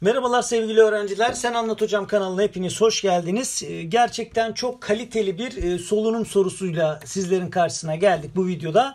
Merhabalar sevgili öğrenciler. Sen Anlat Hocam kanalına hepiniz hoş geldiniz. Ee, gerçekten çok kaliteli bir e, solunum sorusuyla sizlerin karşısına geldik bu videoda.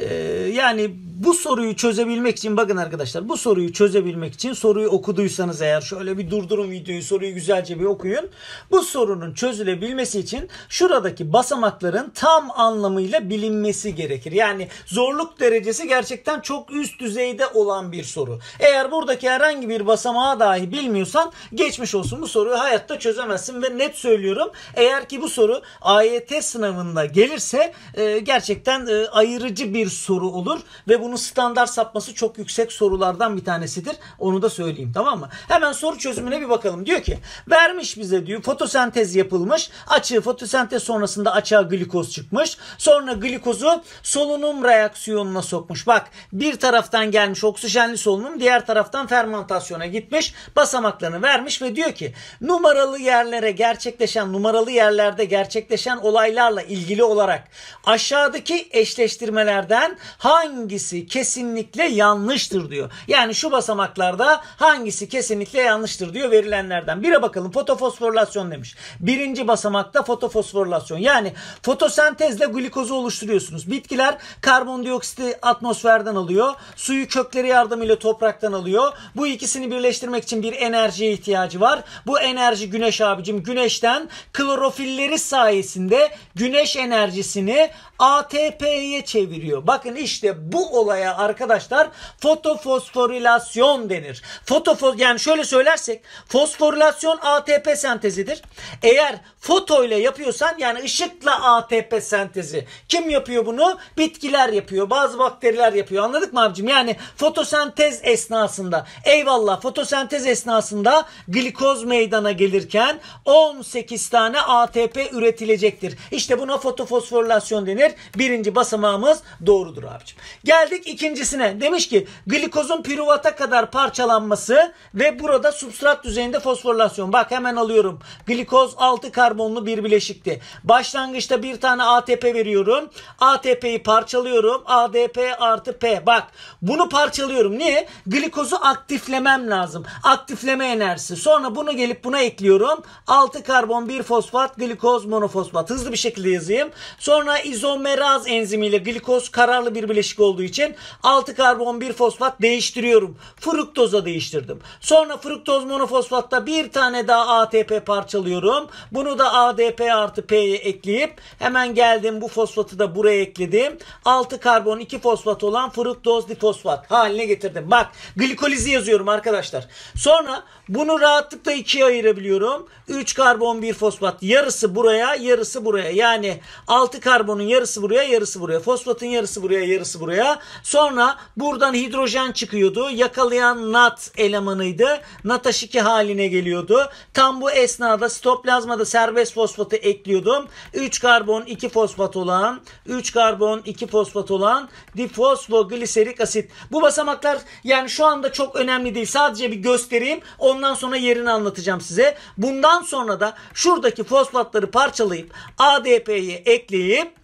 Ee, yani bu soruyu çözebilmek için bakın arkadaşlar bu soruyu çözebilmek için soruyu okuduysanız eğer şöyle bir durdurun videoyu soruyu güzelce bir okuyun. Bu sorunun çözülebilmesi için şuradaki basamakların tam anlamıyla bilinmesi gerekir. Yani zorluk derecesi gerçekten çok üst düzeyde olan bir soru. Eğer buradaki herhangi bir basamağı dahi bilmiyorsan geçmiş olsun bu soruyu hayatta çözemezsin ve net söylüyorum. Eğer ki bu soru AYT sınavında gelirse e, gerçekten e, ayırıcı bir bir soru olur ve bunun standart sapması çok yüksek sorulardan bir tanesidir. Onu da söyleyeyim tamam mı? Hemen soru çözümüne bir bakalım. Diyor ki vermiş bize diyor fotosentez yapılmış. Açığı fotosentez sonrasında açığa glikoz çıkmış. Sonra glikozu solunum reaksiyonuna sokmuş. Bak bir taraftan gelmiş oksijenli solunum diğer taraftan fermentasyona gitmiş. Basamaklarını vermiş ve diyor ki numaralı yerlere gerçekleşen numaralı yerlerde gerçekleşen olaylarla ilgili olarak aşağıdaki eşleştirmelerde basamaklardan hangisi kesinlikle yanlıştır diyor. Yani şu basamaklarda hangisi kesinlikle yanlıştır diyor verilenlerden. Bire bakalım fotofosforilasyon demiş. Birinci basamakta fotofosforilasyon. Yani fotosentezle glikozu oluşturuyorsunuz. Bitkiler karbondioksiti atmosferden alıyor. Suyu kökleri yardımıyla topraktan alıyor. Bu ikisini birleştirmek için bir enerjiye ihtiyacı var. Bu enerji güneş abicim güneşten klorofilleri sayesinde güneş enerjisini ATP'ye çeviriyor oluyor. Bakın işte bu olaya arkadaşlar fotofosforilasyon denir. Fotofos yani şöyle söylersek fosforilasyon ATP sentezidir. Eğer foto ile yapıyorsan yani ışıkla ATP sentezi. Kim yapıyor bunu? Bitkiler yapıyor. Bazı bakteriler yapıyor. Anladık mı abicim? Yani fotosentez esnasında eyvallah fotosentez esnasında glikoz meydana gelirken 18 tane ATP üretilecektir. İşte buna fotofosforilasyon denir. Birinci basamağımız doğru doğrudur abicim. Geldik ikincisine. Demiş ki glikozun piruvata kadar parçalanması ve burada substrat düzeyinde fosforilasyon. Bak hemen alıyorum. Glikoz 6 karbonlu bir bileşikti. Başlangıçta bir tane ATP veriyorum. ATP'yi parçalıyorum. ADP artı P. Bak bunu parçalıyorum. Niye? Glikozu aktiflemem lazım. Aktifleme enerjisi. Sonra bunu gelip buna ekliyorum. 6 karbon 1 fosfat glikoz monofosfat. Hızlı bir şekilde yazayım. Sonra izomeraz enzimiyle glikoz kararlı bir bileşik olduğu için 6 karbon 1 fosfat değiştiriyorum. Fruktoza değiştirdim. Sonra fruktoz monofosfatta bir tane daha ATP parçalıyorum. Bunu da ADP artı P'ye ekleyip hemen geldim bu fosfatı da buraya ekledim. 6 karbon 2 fosfat olan fruktoz difosfat haline getirdim. Bak glikolizi yazıyorum arkadaşlar. Sonra bunu rahatlıkla ikiye ayırabiliyorum. 3 karbon 1 fosfat yarısı buraya yarısı buraya. Yani 6 karbonun yarısı buraya yarısı buraya. Fosfatın yarısı yarısı buraya yarısı buraya. Sonra buradan hidrojen çıkıyordu. Yakalayan NAT elemanıydı. NATH2 haline geliyordu. Tam bu esnada sitoplazmada serbest fosfatı ekliyordum. 3 karbon 2 fosfat olan 3 karbon 2 fosfat olan difosfogliserik asit. Bu basamaklar yani şu anda çok önemli değil. Sadece bir göstereyim. Ondan sonra yerini anlatacağım size. Bundan sonra da şuradaki fosfatları parçalayıp ADP'yi ekleyip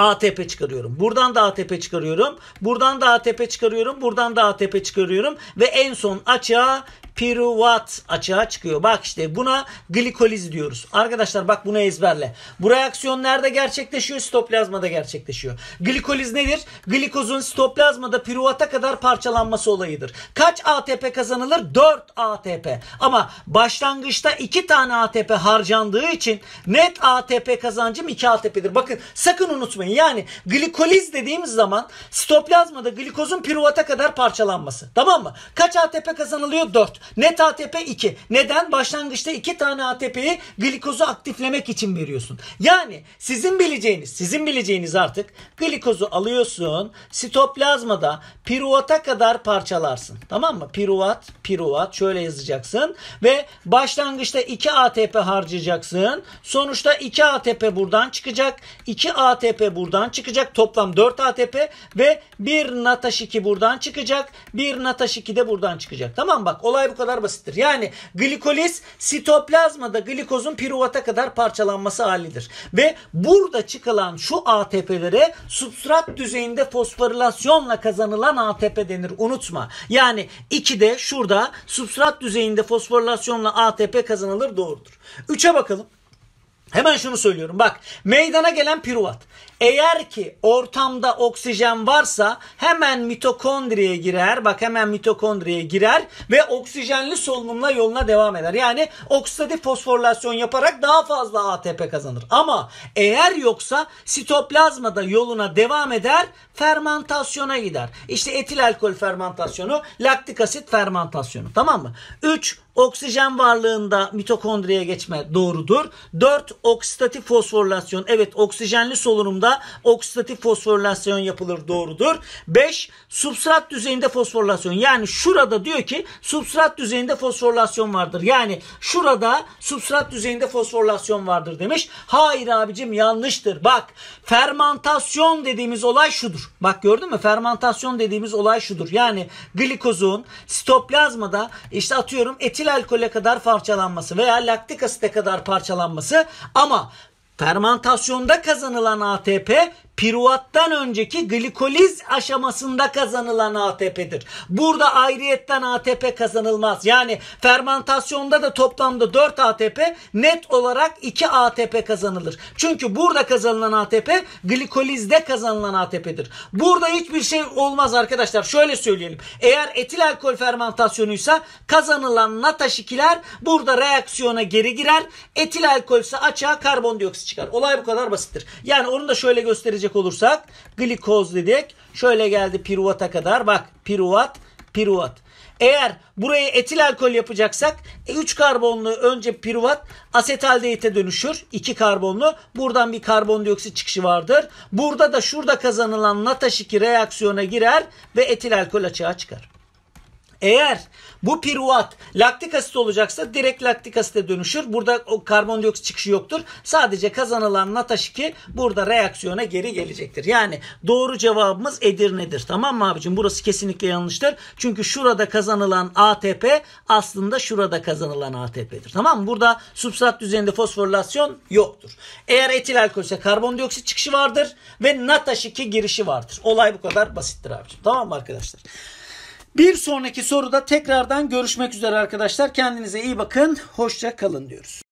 ATP çıkarıyorum. Buradan da ATP çıkarıyorum. Buradan da ATP çıkarıyorum. Buradan da ATP çıkarıyorum. Ve en son açığa piruvat açığa çıkıyor. Bak işte buna glikoliz diyoruz. Arkadaşlar bak bunu ezberle. Bu reaksiyon nerede gerçekleşiyor? Sitoplazmada gerçekleşiyor. Glikoliz nedir? Glikozun sitoplazmada piruvata kadar parçalanması olayıdır. Kaç ATP kazanılır? 4 ATP. Ama başlangıçta 2 tane ATP harcandığı için net ATP kazancım 2 ATP'dir. Bakın sakın unutmayın. Yani glikoliz dediğimiz zaman sitoplazmada glikozun piruvata kadar parçalanması. Tamam mı? Kaç ATP kazanılıyor? 4. Net ATP 2. Neden? Başlangıçta 2 tane ATP'yi glikozu aktiflemek için veriyorsun. Yani sizin bileceğiniz, sizin bileceğiniz artık glikozu alıyorsun. Sitoplazmada piruvata kadar parçalarsın. Tamam mı? Piruvat, piruvat şöyle yazacaksın ve başlangıçta 2 ATP harcayacaksın. Sonuçta 2 ATP buradan çıkacak. 2 ATP buradan çıkacak. Toplam 4 ATP ve 1 Nataş 2 buradan çıkacak. 1 Nataş 2 de buradan çıkacak. Tamam bak olay Mesele bu kadar basittir. Yani glikoliz sitoplazmada glikozun piruvata kadar parçalanması halidir. Ve burada çıkılan şu ATP'lere substrat düzeyinde fosforilasyonla kazanılan ATP denir. Unutma. Yani iki de şurada substrat düzeyinde fosforilasyonla ATP kazanılır doğrudur. üçe bakalım. Hemen şunu söylüyorum bak meydana gelen piruvat. Eğer ki ortamda oksijen varsa hemen mitokondriye girer. Bak hemen mitokondriye girer ve oksijenli solunumla yoluna devam eder. Yani oksidatif fosforilasyon yaparak daha fazla ATP kazanır. Ama eğer yoksa sitoplazmada yoluna devam eder, fermentasyona gider. İşte etil alkol fermentasyonu, laktik asit fermentasyonu. Tamam mı? 3 oksijen varlığında mitokondriye geçme doğrudur. 4 oksidatif fosforilasyon. Evet oksijenli solunumda oksidatif fosforilasyon yapılır doğrudur. 5 substrat düzeyinde fosforilasyon. Yani şurada diyor ki substrat düzeyinde fosforilasyon vardır. Yani şurada substrat düzeyinde fosforilasyon vardır demiş. Hayır abicim yanlıştır. Bak fermantasyon dediğimiz olay şudur. Bak gördün mü? Fermantasyon dediğimiz olay şudur. Yani glikozun sitoplazmada işte atıyorum etil etil alkole kadar parçalanması veya laktik asite kadar parçalanması ama fermentasyonda kazanılan ATP piruvattan önceki glikoliz aşamasında kazanılan ATP'dir. Burada ayrıyetten ATP kazanılmaz. Yani fermentasyonda da toplamda 4 ATP net olarak 2 ATP kazanılır. Çünkü burada kazanılan ATP glikolizde kazanılan ATP'dir. Burada hiçbir şey olmaz arkadaşlar. Şöyle söyleyelim. Eğer etil alkol fermentasyonuysa kazanılan nataş burada reaksiyona geri girer. Etil alkol ise açığa karbondioksit çıkar. Olay bu kadar basittir. Yani onu da şöyle gösterecek gelecek olursak glikoz dedik. Şöyle geldi piruvata kadar. Bak piruvat, piruvat. Eğer burayı etil alkol yapacaksak 3 e, karbonlu önce piruvat asetaldehite dönüşür. 2 karbonlu. Buradan bir karbondioksit çıkışı vardır. Burada da şurada kazanılan nataş 2 reaksiyona girer ve etil alkol açığa çıkar. Eğer bu piruvat laktik asit olacaksa direkt laktik asite dönüşür. Burada o karbondioksit çıkışı yoktur. Sadece kazanılan nataş 2 burada reaksiyona geri gelecektir. Yani doğru cevabımız Edirne'dir. Tamam mı abicim? Burası kesinlikle yanlıştır. Çünkü şurada kazanılan ATP aslında şurada kazanılan ATP'dir. Tamam mı? Burada substrat düzeyinde fosforilasyon yoktur. Eğer etil alkol ise karbondioksit çıkışı vardır ve nataş 2 girişi vardır. Olay bu kadar basittir abicim. Tamam mı arkadaşlar? Bir sonraki soruda tekrardan görüşmek üzere arkadaşlar. Kendinize iyi bakın. Hoşça kalın diyoruz.